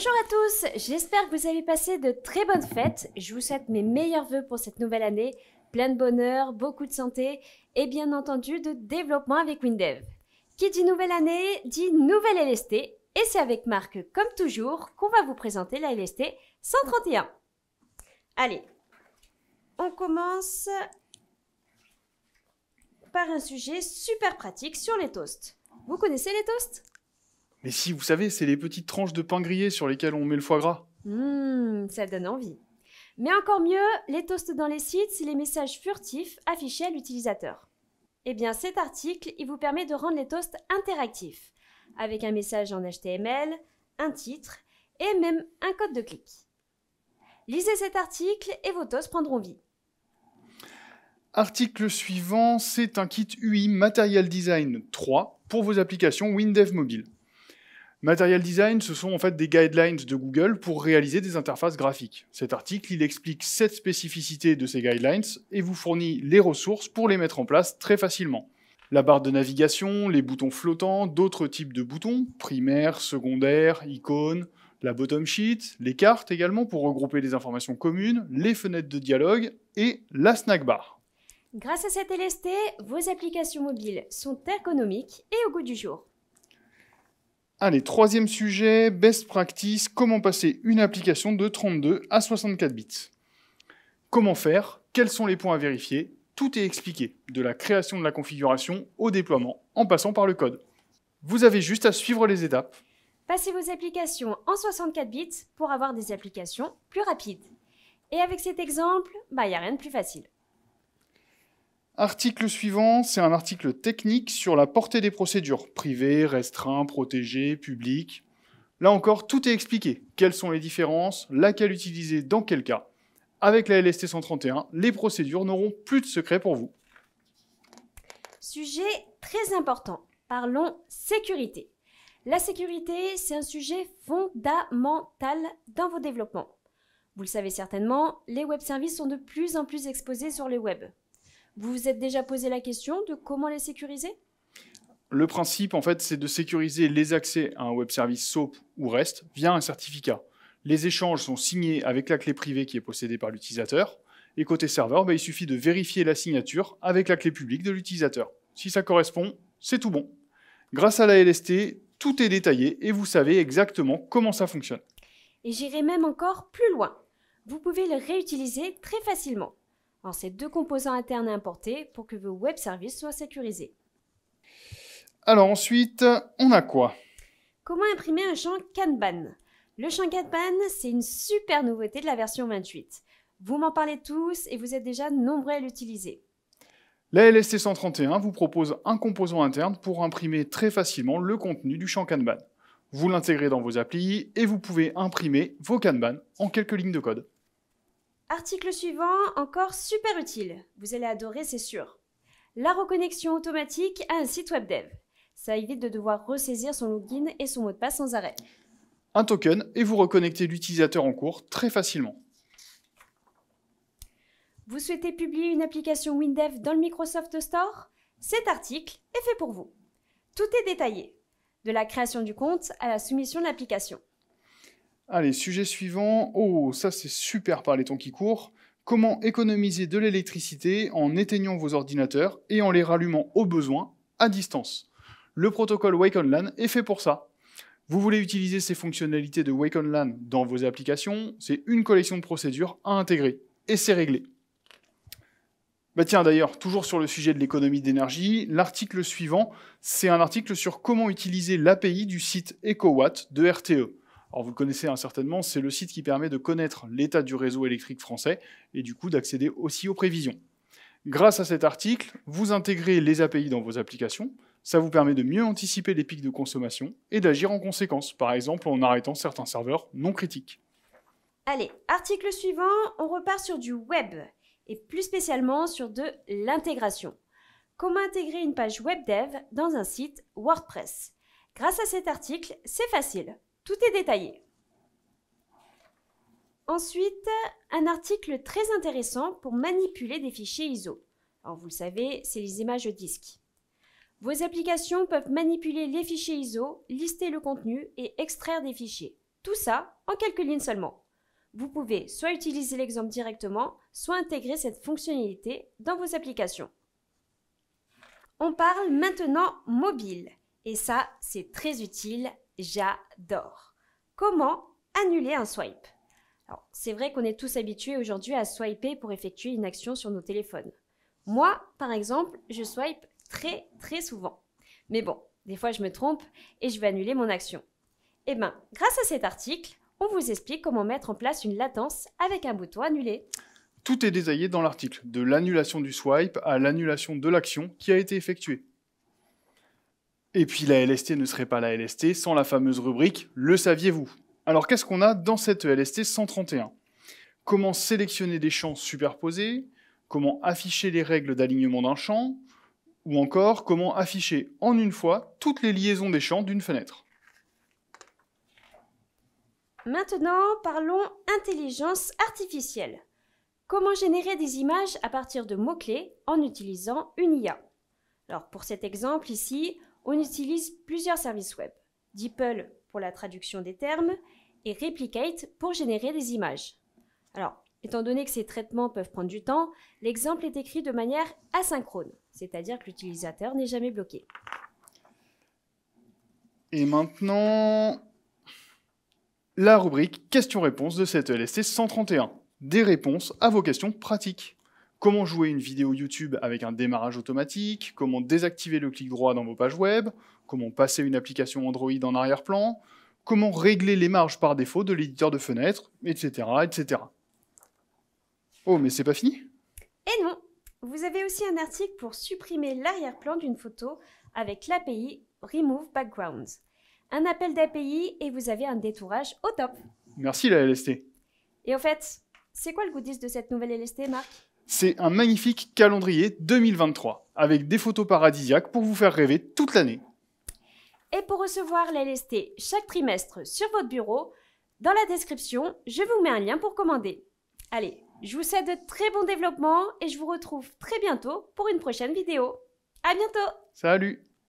Bonjour à tous, j'espère que vous avez passé de très bonnes fêtes. Je vous souhaite mes meilleurs voeux pour cette nouvelle année, plein de bonheur, beaucoup de santé et bien entendu de développement avec WinDev. Qui dit nouvelle année dit nouvelle LST et c'est avec Marc, comme toujours, qu'on va vous présenter la LST 131. Allez, on commence par un sujet super pratique sur les toasts. Vous connaissez les toasts mais si, vous savez, c'est les petites tranches de pain grillé sur lesquelles on met le foie gras. Hum, ça donne envie. Mais encore mieux, les toasts dans les sites, c'est les messages furtifs affichés à l'utilisateur. Eh bien, cet article, il vous permet de rendre les toasts interactifs, avec un message en HTML, un titre et même un code de clic. Lisez cet article et vos toasts prendront vie. Article suivant, c'est un kit UI Material Design 3 pour vos applications WinDev Mobile. Material Design, ce sont en fait des guidelines de Google pour réaliser des interfaces graphiques. Cet article, il explique cette spécificité de ces guidelines et vous fournit les ressources pour les mettre en place très facilement. La barre de navigation, les boutons flottants, d'autres types de boutons, primaires, secondaires, icônes, la bottom sheet, les cartes également pour regrouper les informations communes, les fenêtres de dialogue et la snack bar. Grâce à cette LST, vos applications mobiles sont ergonomiques et au goût du jour. Allez, troisième sujet, best practice, comment passer une application de 32 à 64 bits. Comment faire Quels sont les points à vérifier Tout est expliqué, de la création de la configuration au déploiement, en passant par le code. Vous avez juste à suivre les étapes. Passez vos applications en 64 bits pour avoir des applications plus rapides. Et avec cet exemple, il bah, n'y a rien de plus facile. Article suivant, c'est un article technique sur la portée des procédures, privées, restreintes, protégées, publiques. Là encore, tout est expliqué. Quelles sont les différences, laquelle utiliser dans quel cas. Avec la LST 131, les procédures n'auront plus de secret pour vous. Sujet très important. Parlons sécurité. La sécurité, c'est un sujet fondamental dans vos développements. Vous le savez certainement, les web services sont de plus en plus exposés sur le web. Vous vous êtes déjà posé la question de comment les sécuriser Le principe, en fait, c'est de sécuriser les accès à un web service SOAP ou REST via un certificat. Les échanges sont signés avec la clé privée qui est possédée par l'utilisateur. Et côté serveur, bah, il suffit de vérifier la signature avec la clé publique de l'utilisateur. Si ça correspond, c'est tout bon. Grâce à la LST, tout est détaillé et vous savez exactement comment ça fonctionne. Et j'irai même encore plus loin. Vous pouvez le réutiliser très facilement. Alors, ces deux composants internes à pour que vos web services soient sécurisés. Alors ensuite, on a quoi Comment imprimer un champ Kanban Le champ Kanban, c'est une super nouveauté de la version 28. Vous m'en parlez tous et vous êtes déjà nombreux à l'utiliser. La LST 131 vous propose un composant interne pour imprimer très facilement le contenu du champ Kanban. Vous l'intégrez dans vos applis et vous pouvez imprimer vos Kanban en quelques lignes de code. Article suivant, encore super utile. Vous allez adorer, c'est sûr. La reconnexion automatique à un site web dev. Ça évite de devoir ressaisir son login et son mot de passe sans arrêt. Un token et vous reconnectez l'utilisateur en cours très facilement. Vous souhaitez publier une application WinDev dans le Microsoft Store Cet article est fait pour vous. Tout est détaillé, de la création du compte à la soumission de l'application. Allez, sujet suivant. Oh, ça c'est super par les temps qui courent. Comment économiser de l'électricité en éteignant vos ordinateurs et en les rallumant au besoin à distance. Le protocole Wake on LAN est fait pour ça. Vous voulez utiliser ces fonctionnalités de Wake on LAN dans vos applications, c'est une collection de procédures à intégrer et c'est réglé. Bah tiens d'ailleurs, toujours sur le sujet de l'économie d'énergie, l'article suivant, c'est un article sur comment utiliser l'API du site EcoWatt de RTE. Alors vous le connaissez hein, certainement, c'est le site qui permet de connaître l'état du réseau électrique français et du coup d'accéder aussi aux prévisions. Grâce à cet article, vous intégrez les API dans vos applications, ça vous permet de mieux anticiper les pics de consommation et d'agir en conséquence, par exemple en arrêtant certains serveurs non critiques. Allez, article suivant, on repart sur du web, et plus spécialement sur de l'intégration. Comment intégrer une page web dev dans un site WordPress Grâce à cet article, c'est facile. Tout est détaillé. Ensuite, un article très intéressant pour manipuler des fichiers ISO. Alors vous le savez, c'est les images disque. Vos applications peuvent manipuler les fichiers ISO, lister le contenu et extraire des fichiers. Tout ça en quelques lignes seulement. Vous pouvez soit utiliser l'exemple directement, soit intégrer cette fonctionnalité dans vos applications. On parle maintenant mobile. Et ça, c'est très utile J'adore. Comment annuler un swipe Alors, c'est vrai qu'on est tous habitués aujourd'hui à swiper pour effectuer une action sur nos téléphones. Moi, par exemple, je swipe très très souvent. Mais bon, des fois je me trompe et je vais annuler mon action. Eh bien, grâce à cet article, on vous explique comment mettre en place une latence avec un bouton annulé. Tout est détaillé dans l'article, de l'annulation du swipe à l'annulation de l'action qui a été effectuée. Et puis la LST ne serait pas la LST sans la fameuse rubrique Le saviez-vous Alors qu'est-ce qu'on a dans cette LST 131 Comment sélectionner des champs superposés Comment afficher les règles d'alignement d'un champ Ou encore comment afficher en une fois toutes les liaisons des champs d'une fenêtre Maintenant, parlons intelligence artificielle. Comment générer des images à partir de mots-clés en utilisant une IA Alors pour cet exemple ici, on utilise plusieurs services web. DeepL pour la traduction des termes et Replicate pour générer des images. Alors, étant donné que ces traitements peuvent prendre du temps, l'exemple est écrit de manière asynchrone, c'est-à-dire que l'utilisateur n'est jamais bloqué. Et maintenant, la rubrique questions-réponses de cette e LST 131. Des réponses à vos questions pratiques comment jouer une vidéo YouTube avec un démarrage automatique, comment désactiver le clic droit dans vos pages web, comment passer une application Android en arrière-plan, comment régler les marges par défaut de l'éditeur de fenêtres etc., etc. Oh, mais c'est pas fini Et non Vous avez aussi un article pour supprimer l'arrière-plan d'une photo avec l'API Remove Backgrounds. Un appel d'API et vous avez un détourage au top Merci la LST Et au fait, c'est quoi le goodies de cette nouvelle LST, Marc c'est un magnifique calendrier 2023 avec des photos paradisiaques pour vous faire rêver toute l'année. Et pour recevoir les LST chaque trimestre sur votre bureau, dans la description, je vous mets un lien pour commander. Allez, je vous souhaite de très bons développements et je vous retrouve très bientôt pour une prochaine vidéo. À bientôt! Salut!